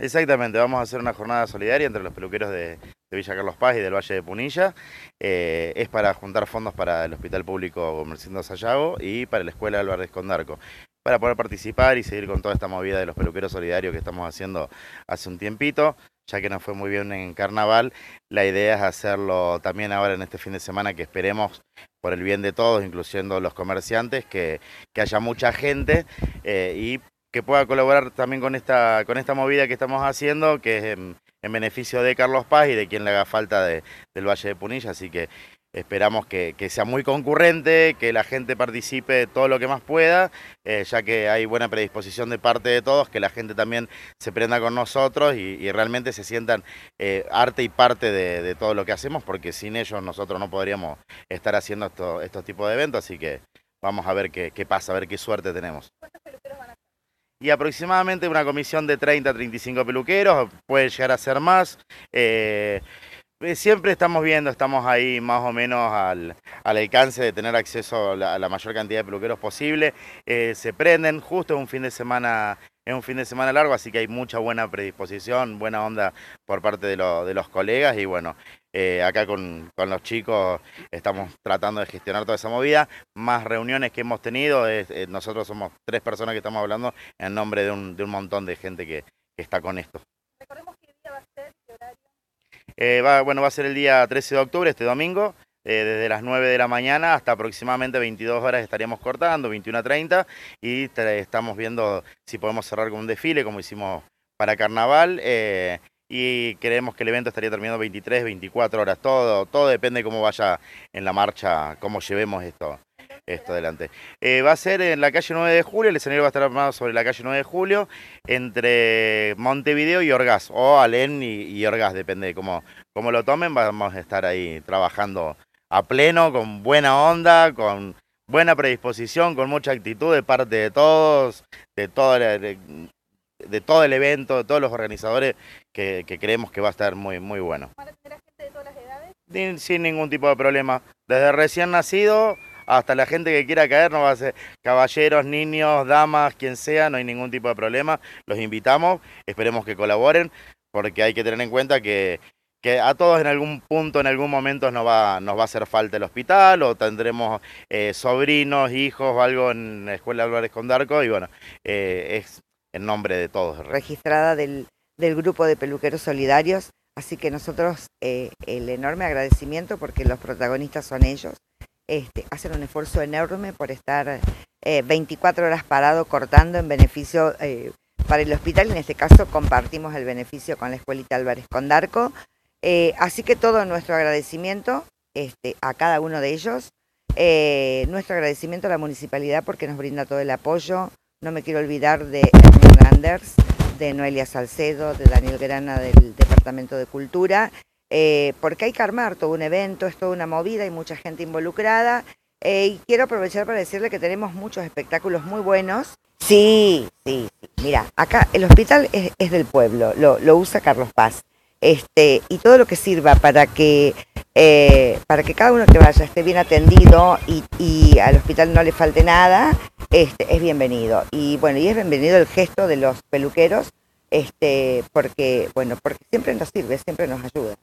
Exactamente, vamos a hacer una jornada solidaria entre los peluqueros de, Villa Carlos Paz y del Valle de Punilla. Eh, es para juntar fondos para el Hospital Público Comerciando Sayago y para la Escuela Álvarez Condarco. Para poder participar y seguir con toda esta movida de los peluqueros solidarios que estamos haciendo hace un tiempito, ya que nos fue muy bien en carnaval, la idea es hacerlo también ahora en este fin de semana que esperemos por el bien de todos, incluyendo los comerciantes, que, haya mucha gente eh, y que pueda colaborar también con esta, con esta movida que estamos haciendo, que es en, beneficio de Carlos Paz y de quien le haga falta del Valle de Punilla. Así que esperamos que, sea muy concurrente, que la gente participe todo lo que más pueda, eh, ya que hay buena predisposición de parte de todos, que la gente también se prenda con nosotros y, realmente se sientan eh, arte y parte de, todo lo que hacemos, porque sin ellos nosotros no podríamos estar haciendo estos tipos de eventos, así que vamos a ver qué, qué pasa, a ver qué suerte tenemos y aproximadamente una comisión de 30 a 35 peluqueros, puede llegar a ser más. Eh, eh, siempre estamos viendo, estamos ahí más o menos al, alcance de tener acceso a la, mayor cantidad de peluqueros posible. Eh, se prenden, justo un fin de semana es un fin de semana largo, así que hay mucha buena predisposición, buena onda por parte de, de los colegas y bueno, eh, acá con, los chicos estamos tratando de gestionar toda esa movida. Más reuniones que hemos tenido, eh, nosotros somos tres personas que estamos hablando en nombre de un, montón de gente que, está con esto. Recordemos qué día va a ser, qué horario. Eh, bueno, va a ser el día 13 de octubre, este domingo. desde las 9 de la mañana hasta aproximadamente 22 horas estaríamos cortando, 21 a 30, y estamos viendo si podemos cerrar con un desfile, como hicimos para carnaval y creemos que el evento estaría terminando 23, 24 horas, todo, todo depende de cómo vaya en la marcha, cómo llevemos esto, esto adelante. Eh, va a ser en la calle 9 de julio, el escenario va a estar armado sobre la calle 9 de julio, entre Montevideo y Orgaz, o Alén y, Orgaz, depende de cómo, cómo lo tomen, vamos a estar ahí trabajando a pleno, con buena onda, con buena predisposición, con mucha actitud de parte de todos, de toda la, de todo el evento, de todos los organizadores, que, creemos que va a estar muy, muy bueno. gente de todas las edades? Sin, ningún tipo de problema. Desde recién nacido hasta la gente que quiera caer, no va a ser caballeros, niños, damas, quien sea, no hay ningún tipo de problema. Los invitamos, esperemos que colaboren, porque hay que tener en cuenta que, a todos en algún punto, en algún momento nos va, nos va a hacer falta el hospital o tendremos eh, sobrinos, hijos o algo en la escuela Álvarez Condarco y bueno, eh, es en nombre de todos. Registrada del, grupo de peluqueros solidarios, así que nosotros eh, el enorme agradecimiento porque los protagonistas son ellos. Este, hacen un esfuerzo enorme por estar 24 eh, horas parado cortando en beneficio eh, para el hospital. En este caso compartimos el beneficio con la Escuelita Álvarez Condarco. así que todo nuestro agradecimiento este, a cada uno de ellos. nuestro agradecimiento a la municipalidad porque nos brinda todo el apoyo, no me quiero olvidar de Anders de Noelia Salcedo, de Daniel Grana del Departamento de Cultura, eh, porque hay que armar todo un evento, es toda una movida, hay mucha gente involucrada. Eh, y quiero aprovechar para decirle que tenemos muchos espectáculos muy buenos. Sí, sí, Mira, acá el hospital es, del pueblo, lo, lo, usa Carlos Paz. Este, y todo lo que sirva para que eh, para que cada uno que vaya esté bien atendido y, y al hospital no le falte nada, este, es bienvenido. Y bueno, y es bienvenido el gesto de los peluqueros, este, porque, bueno, porque siempre nos sirve, siempre nos ayuda.